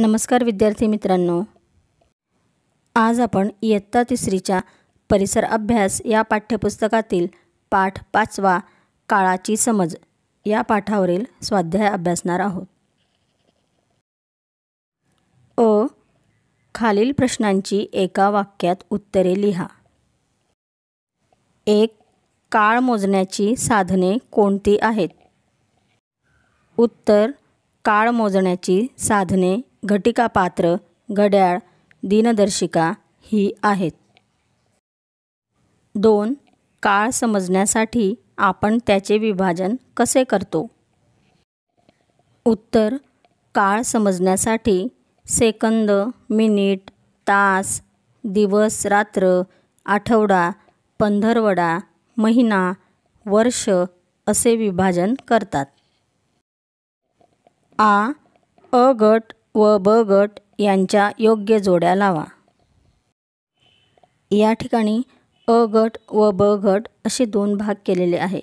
नमस्कार विद्यार्थी मित्रांनो आज आपण इयत्ता तिसरीच्या परिसर अभ्यास या पाठ्यपुस्तकातील पाठ पाचवा काळाची समज या पाठावरील स्वाध्याय अभ्यासणार आहोत अ खालील प्रश्नांची एका वाक्यात उत्तरे लिहा एक काळ मोजण्याची साधने कोणती आहेत उत्तर काळ मोजण्याची साधने घटिकापात्र घड्याळ दिनदर्शिका ही आहेत दोन काळ समजण्यासाठी आपण त्याचे विभाजन कसे करतो उत्तर काळ समजण्यासाठी सेकंद मिनिट तास दिवस रात्र आठवडा पंधरवडा महिना वर्ष असे विभाजन करतात आ अ गट व ब गट यांच्या योग्य जोड्या लावा या ठिकाणी अ गट व ब गट असे दोन भाग केलेले आहे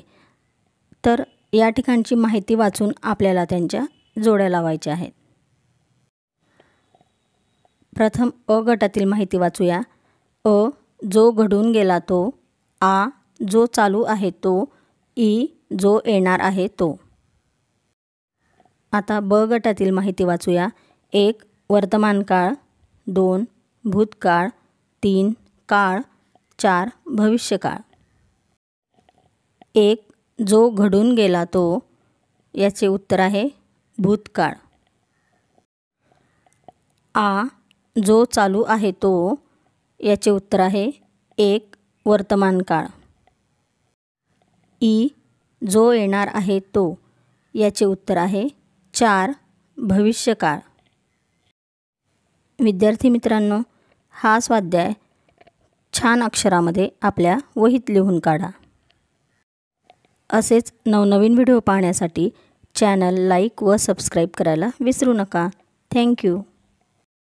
तर या ठिकाणची माहिती वाचून आपल्याला त्यांच्या जोड्या लावायच्या आहेत प्रथम अ गटातील माहिती वाचूया अ जो घडून गेला तो आ जो चालू आहे तो ई जो येणार आहे तो आता ब गटातील माहिती वाचूया एक वर्तमान काळ दोन भूतकाळ तीन काळ चार भविष्यकाळ एक जो घडून गेला तो याचे उत्तर आहे भूतकाळ आ जो चालू आहे तो याचे उत्तर आहे एक वर्तमान काळ ई जो येणार आहे तो याचे उत्तर आहे चार भविष्यकाळ विद्यार्थी मित्रांनो हा स्वाध्याय छान अक्षरामध्ये आपल्या वहीत लिहून काढा असेच नवनवीन व्हिडिओ पाहण्यासाठी चॅनल लाईक व सबस्क्राईब करायला विसरू नका थँक्यू